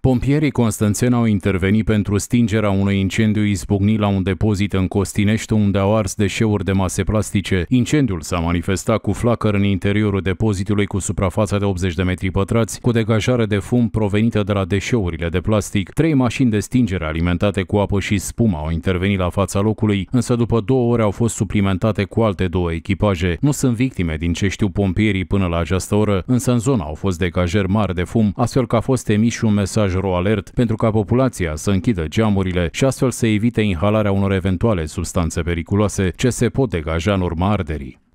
Pompierii Constanțeni au intervenit pentru stingerea unui incendiu izbucnit la un depozit în Costinești, unde au ars deșeuri de mase plastice. Incendiul s-a manifestat cu flacări în interiorul depozitului cu suprafața de 80 de metri pătrați, cu degajare de fum provenită de la deșeurile de plastic. Trei mașini de stingere alimentate cu apă și spumă au intervenit la fața locului, însă după două ore au fost suplimentate cu alte două echipaje. Nu sunt victime din ce știu pompierii până la această oră, însă în zona au fost degajări mari de fum, astfel că a fost emis un mesaj mesaj alert pentru ca populația să închidă geamurile și astfel să evite inhalarea unor eventuale substanțe periculoase ce se pot degaja în urma arderii.